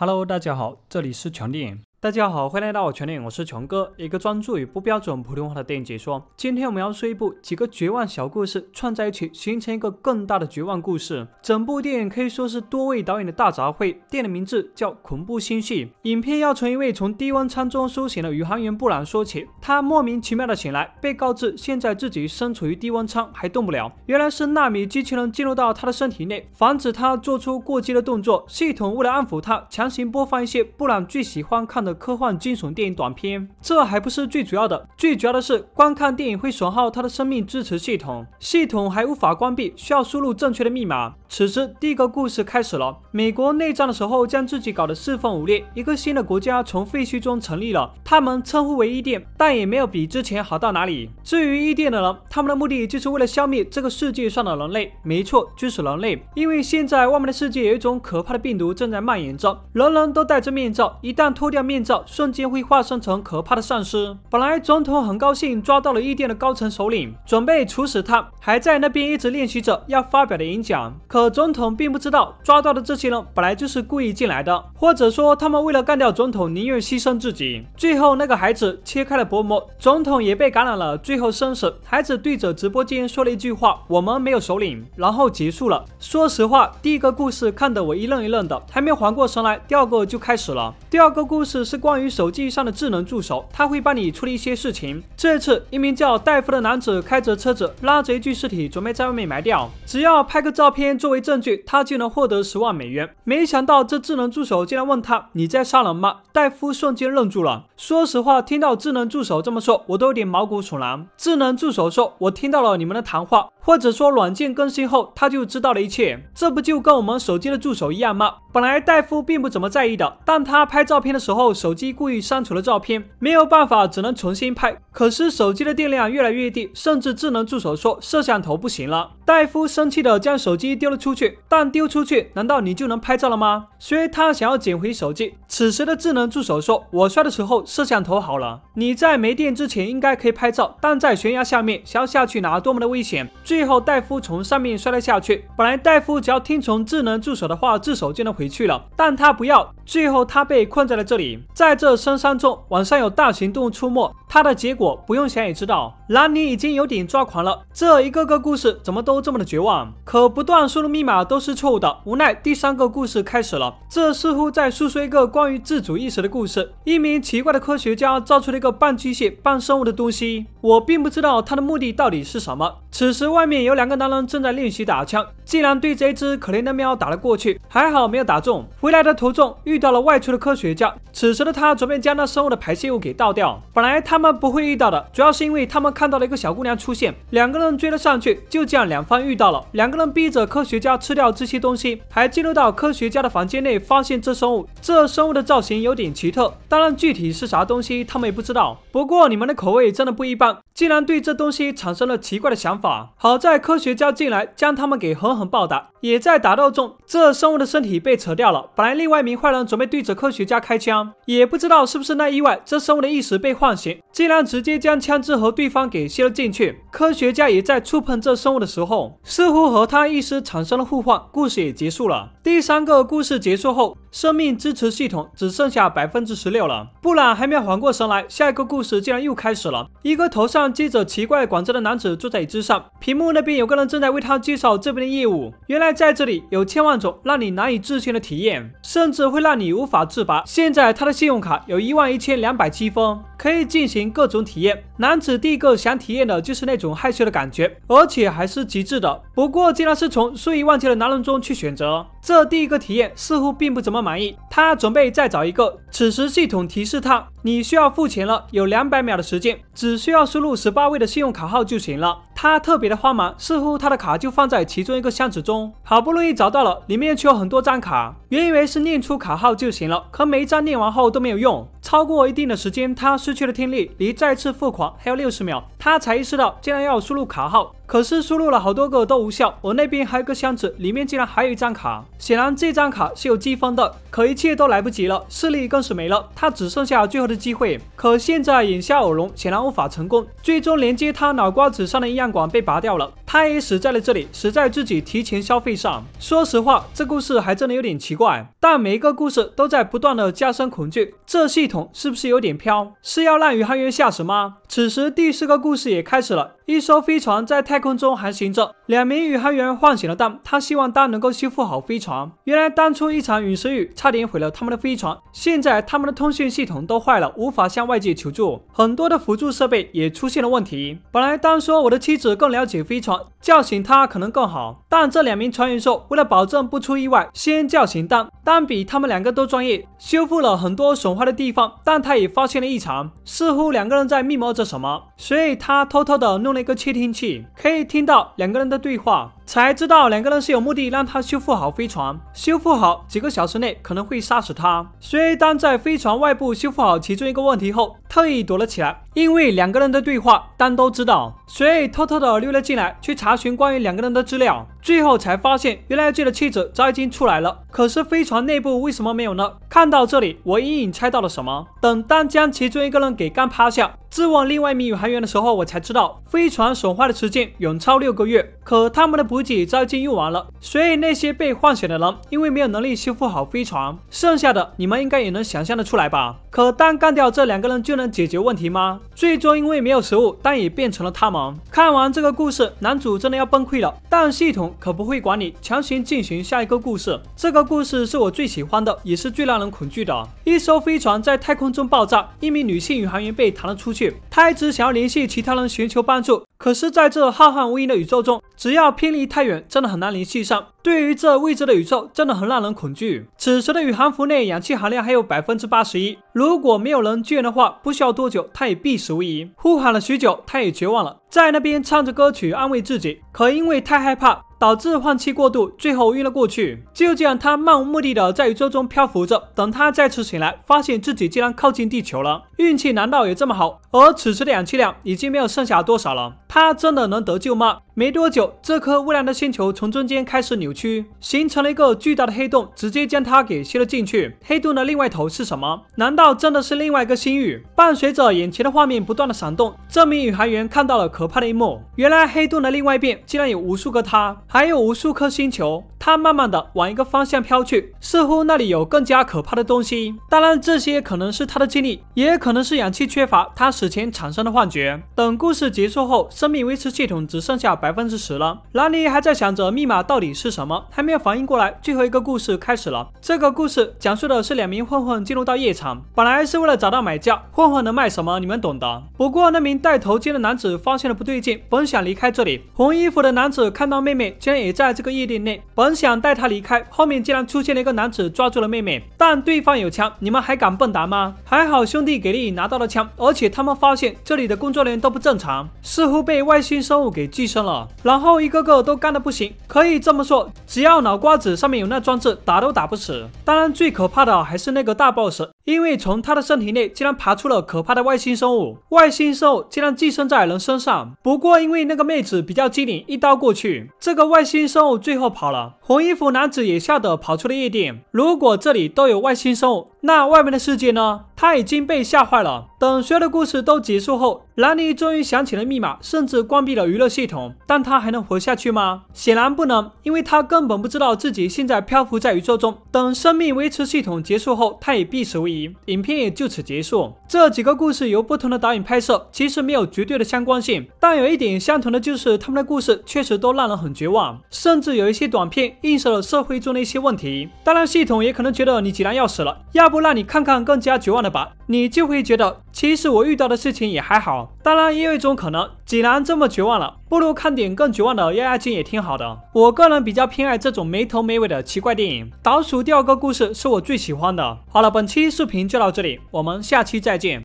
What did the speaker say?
Hello，大家好，这里是强电影。大家好，欢迎来到我群里，我是穷哥，一个专注于不标准普通话的电影解说。今天我们要说一部几个绝望小故事串在一起，形成一个更大的绝望故事。整部电影可以说是多位导演的大杂烩。电影的名字叫《恐怖星系》。影片要从一位从低温舱中苏醒的宇航员布朗说起。他莫名其妙的醒来，被告知现在自己身处于低温舱，还动不了。原来是纳米机器人进入到他的身体内，防止他做出过激的动作。系统为了安抚他，强行播放一些布朗最喜欢看的。科幻惊悚电影短片，这还不是最主要的，最主要的是观看电影会损耗他的生命支持系统，系统还无法关闭，需要输入正确的密码。此时，第一个故事开始了。美国内战的时候，将自己搞得四分五裂，一个新的国家从废墟中成立了，他们称呼为伊甸，但也没有比之前好到哪里。至于伊甸的人，他们的目的就是为了消灭这个世界上的人类，没错，就是人类，因为现在外面的世界有一种可怕的病毒正在蔓延着，人人都戴着面罩，一旦脱掉面。变造瞬间会化身成可怕的丧尸。本来总统很高兴抓到了异店的高层首领，准备处死他，还在那边一直练习着要发表的演讲。可总统并不知道抓到的这些人本来就是故意进来的，或者说他们为了干掉总统宁愿牺牲自己。最后那个孩子切开了薄膜，总统也被感染了。最后生死，孩子对着直播间说了一句话：“我们没有首领。”然后结束了。说实话，第一个故事看得我一愣一愣的，还没缓过神来，第二个就开始了。第二个故事。是关于手机上的智能助手，他会帮你处理一些事情。这一次，一名叫戴夫的男子开着车子拉着一具尸体，准备在外面埋掉。只要拍个照片作为证据，他就能获得十万美元。没想到这智能助手竟然问他：“你在杀人吗？”戴夫瞬间愣住了。说实话，听到智能助手这么说，我都有点毛骨悚然。智能助手说：“我听到了你们的谈话。”或者说软件更新后，他就知道了一切，这不就跟我们手机的助手一样吗？本来戴夫并不怎么在意的，但他拍照片的时候，手机故意删除了照片，没有办法，只能重新拍。可是手机的电量越来越低，甚至智能助手说摄像头不行了。戴夫生气的将手机丢了出去，但丢出去难道你就能拍照了吗？所以他想要捡回手机。此时的智能助手说：“我摔的时候摄像头好了，你在没电之前应该可以拍照，但在悬崖下面想要下去哪多么的危险。”最最后，戴夫从上面摔了下去。本来，戴夫只要听从智能助手的话，自首就能回去了，但他不要。最后，他被困在了这里。在这深山中，晚上有大型动物出没。他的结果不用想也知道。兰尼已经有点抓狂了。这一个个故事怎么都这么的绝望？可不断输入密码都是错误的。无奈，第三个故事开始了。这似乎在诉说一个关于自主意识的故事。一名奇怪的科学家造出了一个半机械半生物的东西。我并不知道他的目的到底是什么。此时，外面有两个男人正在练习打枪。竟然对着一只可怜的喵打了过去，还好没有打中。回来的途中遇到了外出的科学家，此时的他准备将那生物的排泄物给倒掉。本来他们不会遇到的，主要是因为他们看到了一个小姑娘出现，两个人追了上去，就这样两方遇到了。两个人逼着科学家吃掉这些东西，还进入到科学家的房间内，发现这生物。这生物的造型有点奇特，当然具体是啥东西他们也不知道。不过你们的口味真的不一般。竟然对这东西产生了奇怪的想法，好在科学家进来将他们给狠狠暴打。也在打斗中，这生物的身体被扯掉了。本来另外一名坏人准备对着科学家开枪，也不知道是不是那意外，这生物的意识被唤醒，竟然直接将枪支和对方给吸了进去。科学家也在触碰这生物的时候，似乎和他意识产生了互换。故事也结束了。第三个故事结束后，生命支持系统只剩下百分之十六了。布朗还没有缓过神来，下一个故事竟然又开始了。一个头上系着奇怪管子的男子坐在椅子上，屏幕那边有个人正在为他介绍这边的业务。原来。在这里有千万种让你难以置信的体验，甚至会让你无法自拔。现在他的信用卡有一万一千两百积分。可以进行各种体验。男子第一个想体验的就是那种害羞的感觉，而且还是极致的。不过竟然是从数以万计的男人中去选择，这第一个体验似乎并不怎么满意。他准备再找一个。此时系统提示他，你需要付钱了，有两百秒的时间，只需要输入十八位的信用卡号就行了。他特别的慌忙，似乎他的卡就放在其中一个箱子中，好不容易找到了，里面却有很多张卡。原以为是念出卡号就行了，可每一张念完后都没有用。超过一定的时间，他。失去了听力，离再次付款还有六十秒，他才意识到竟然要输入卡号，可是输入了好多个都无效。我那边还有个箱子，里面竟然还有一张卡，显然这张卡是有积分的。可一切都来不及了，视力更是没了，他只剩下最后的机会。可现在眼下耳聋显然无法成功，最终连接他脑瓜子上的样管被拔掉了，他也死在了这里，死在自己提前消费上。说实话，这故事还真的有点奇怪，但每一个故事都在不断的加深恐惧，这系统是不是有点飘？是要让宇翰逊下石吗？此时，第四个故事也开始了。一艘飞船在太空中航行着，两名宇航员唤醒了丹，他希望丹能够修复好飞船。原来当初一场陨石雨差点毁了他们的飞船，现在他们的通讯系统都坏了，无法向外界求助，很多的辅助设备也出现了问题。本来丹说我的妻子更了解飞船，叫醒她可能更好，但这两名船员说为了保证不出意外，先叫醒丹，丹比他们两个都专业，修复了很多损坏的地方，但他也发现了异常，似乎两个人在密谋着什么，所以他偷偷的弄了。那个窃听器可以听到两个人的对话。才知道两个人是有目的，让他修复好飞船，修复好几个小时内可能会杀死他。所以当在飞船外部修复好其中一个问题后，特意躲了起来，因为两个人的对话，丹都知道，所以偷偷的溜了进来去查询关于两个人的资料。最后才发现，原来自己的妻子早已经出来了，可是飞船内部为什么没有呢？看到这里，我隐隐猜到了什么。等丹将其中一个人给干趴下，质问另外一名宇航员的时候，我才知道飞船损坏的时间远超六个月，可他们的不。估计已金用完了，所以那些被唤醒的人，因为没有能力修复好飞船，剩下的你们应该也能想象得出来吧？可单干掉这两个人就能解决问题吗？最终，因为没有食物，但也变成了他们。看完这个故事，男主真的要崩溃了，但系统可不会管你，强行进行下一个故事。这个故事是我最喜欢的，也是最让人恐惧的。一艘飞船在太空中爆炸，一名女性宇航员被弹了出去。她一直想要联系其他人寻求帮助，可是在这浩瀚无垠的宇宙中，只要偏离太远，真的很难联系上。对于这未知的宇宙，真的很让人恐惧。此时的宇航服内氧气含量还有百分之八十一，如果没有人救援的话，不需要多久，他也必死无疑。呼喊了许久，他也绝望了，在那边唱着歌曲安慰自己，可因为太害怕，导致换气过度，最后晕了过去。就这样，他漫无目的的在宇宙中漂浮着。等他再次醒来，发现自己竟然靠近地球了。运气难道也这么好？而此时的氧气量已经没有剩下多少了。他真的能得救吗？没多久，这颗未来的星球从中间开始扭曲，形成了一个巨大的黑洞，直接将它给吸了进去。黑洞的另外头是什么？难道真的是另外一个星域？伴随着眼前的画面不断的闪动，这名宇航员看到了可怕的一幕。原来黑洞的另外一边竟然有无数个他，还有无数颗星球。他慢慢的往一个方向飘去，似乎那里有更加可怕的东西。当然，这些可能是他的经历，也可能是氧气缺乏，他死前产生的幻觉。等故事结束后。生命维持系统只剩下百分之十了。兰尼还在想着密码到底是什么，还没有反应过来，最后一个故事开始了。这个故事讲述的是两名混混进入到夜场，本来是为了找到买家，混混能卖什么，你们懂的。不过那名戴头巾的男子发现了不对劲，本想离开这里。红衣服的男子看到妹妹竟然也在这个夜店内，本想带她离开，后面竟然出现了一个男子抓住了妹妹，但对方有枪，你们还敢蹦达吗？还好兄弟给力拿到了枪，而且他们发现这里的工作人员都不正常，似乎。被外星生物给寄生了，然后一个个都干的不行。可以这么说，只要脑瓜子上面有那装置，打都打不死。当然，最可怕的还是那个大 boss，因为从他的身体内竟然爬出了可怕的外星生物。外星生物竟然寄生在人身上。不过，因为那个妹子比较机灵，一刀过去，这个外星生物最后跑了。红衣服男子也吓得跑出了夜店。如果这里都有外星生物。那外面的世界呢？他已经被吓坏了。等所有的故事都结束后，兰尼终于想起了密码，甚至关闭了娱乐系统。但他还能活下去吗？显然不能，因为他根本不知道自己现在漂浮在宇宙中。等生命维持系统结束后，他也必死无疑。影片也就此结束。这几个故事由不同的导演拍摄，其实没有绝对的相关性，但有一点相同的就是他们的故事确实都让人很绝望，甚至有一些短片映射了社会中的一些问题。当然，系统也可能觉得你既然要死了，要。要不让你看看更加绝望的吧，你就会觉得其实我遇到的事情也还好。当然，也有一种可能，既然这么绝望了，不如看点更绝望的压压惊也挺好的。我个人比较偏爱这种没头没尾的奇怪电影。倒数第二个故事是我最喜欢的好了，本期视频就到这里，我们下期再见。